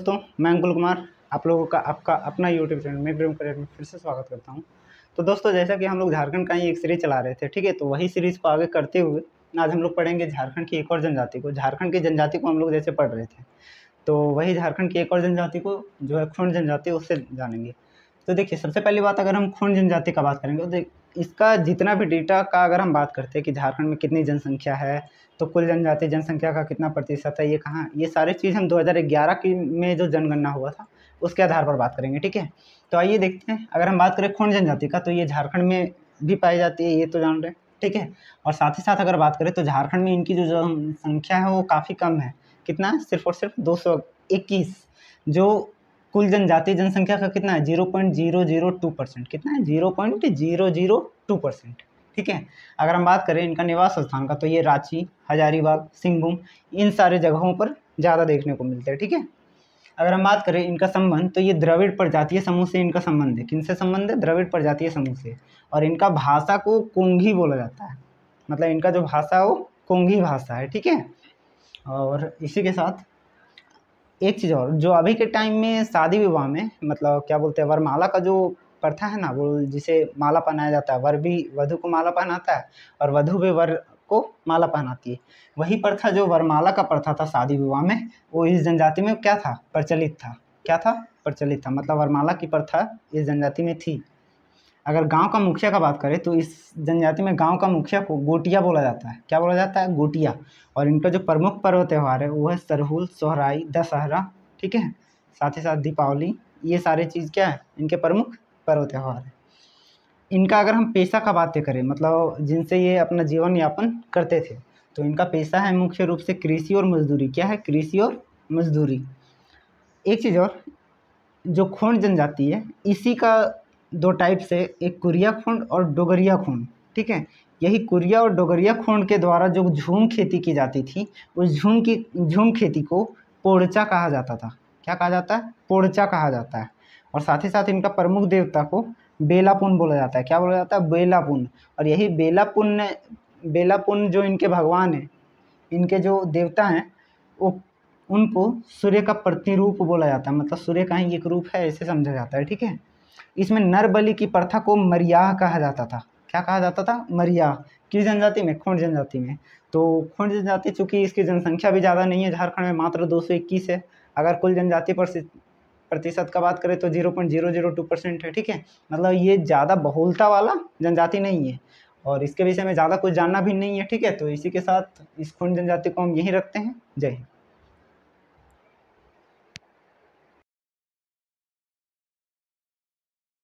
दोस्तों मैं अंकुल कुमार आप लोगों का आपका अपना यूट्यूब चैनल में ड्रीम करियर में फिर से स्वागत करता हूँ तो दोस्तों जैसा कि हम लोग झारखंड का ही एक सीरीज चला रहे थे ठीक है तो वही सीरीज को आगे करते हुए आज हम लोग पढ़ेंगे झारखंड की एक और जनजाति को झारखंड की जनजाति को हम लोग जैसे पढ़ रहे थे तो वही झारखंड की एक और जनजाति को जो है खून जनजाति उससे जानेंगे तो देखिए सबसे पहली बात अगर हम खून जनजाति का बात करेंगे तो इसका जितना भी डेटा का अगर हम बात करते हैं कि झारखंड में कितनी जनसंख्या है तो कुल जनजातीय जनसंख्या का कितना प्रतिशत है ये कहाँ ये सारी चीज़ हम 2011 की में जो जनगणना हुआ था उसके आधार पर बात करेंगे ठीक है तो आइए देखते हैं अगर हम बात करें खून जनजाति का तो ये झारखंड में भी पाई जाती है ये तो जान रहे हैं ठीक है और साथ ही साथ अगर बात करें तो झारखंड में इनकी जो जनसंख्या है वो काफ़ी कम है कितना है सिर्फ और सिर्फ दो सौ इक्कीस जो कुल जनजातीय जनसंख्या का कितना है zero point zero zero two percent कितना है zero point zero zero two percent ठीक है अगर हम बात करें इनका निवास स्थान का तो ये रांची हजारीबाग सिंहभूम इन सारे जगहों पर ज़्यादा देखने को मिलते हैं ठीक है अगर हम बात करें इनका संबंध तो ये द्रविड़ प्रजातीय समूह से इनका संबंध है किनसे संबंध है द्रविड़ प्रजातीय समूह से और इनका भाषा को कुंगी बोला जाता है मतलब इनका जो भाषा वो कोंघी भाषा है ठीक है और इसी के साथ एक चीज़ और जो अभी के टाइम में शादी विवाह में मतलब क्या बोलते हैं वरमाला का जो प्रथा है ना वो जिसे माला पहनाया जाता है वर भी वधु को माला पहनाता है और वधु भी वर को माला पहनाती है वही प्रथा जो वरमाला का प्रथा था शादी विवाह में वो इस जनजाति में क्या था प्रचलित था क्या था प्रचलित था मतलब वरमाला की प्रथा इस जनजाति में थी अगर गांव का मुखिया का बात करें तो इस जनजाति में गांव का मुखिया को गोटिया बोला जाता है क्या बोला जाता है गोटिया और इनका जो प्रमुख पर्व त्यौहार है वो है सरहुल सोहराई दशहरा ठीक है साथ ही साथ दीपावली ये सारे चीज़ क्या है इनके प्रमुख पर्व त्यौहार है इनका अगर हम पेशा का बातें करें मतलब जिनसे ये अपना जीवन यापन करते थे तो इनका पेशा है मुख्य रूप से कृषि और मजदूरी क्या है कृषि और मजदूरी एक चीज़ और जो खून जनजाति है इसी का दो टाइप से एक कुरिया खून और डोगरिया खूंड ठीक है यही कुरिया और डोगरिया खूंड के द्वारा जो झूम खेती की जाती थी उस झूम की झूम खेती को पोड़चा कहा जाता था क्या कहा जाता है पोड़चा कहा जाता है और साथ ही साथ इनका प्रमुख देवता को बेलापुन बोला जाता है क्या बोला जाता है बेलापुन और यही बेलापुन ने बेलापुन जो इनके भगवान हैं इनके जो देवता हैं वो उनको सूर्य का प्रतिरूप बोला जाता है मतलब सूर्य का ही एक रूप है ऐसे समझा जाता है ठीक है इसमें नर बलि की प्रथा को मरियाह कहा जाता था क्या कहा जाता था मरियाह किस जनजाति में खोंड जनजाति में तो खोंड जनजाति चूंकि इसकी जनसंख्या भी ज़्यादा नहीं है झारखंड में मात्र दो है अगर कुल जनजाति पर प्रतिशत का बात करें तो zero point zero zero two percent है ठीक है मतलब ये ज़्यादा बहुलता वाला जनजाति नहीं है और इसके विषय में ज़्यादा कुछ जानना भी नहीं है ठीक है तो इसी के साथ इस खून जनजाति को हम यहीं रखते हैं जय हिंद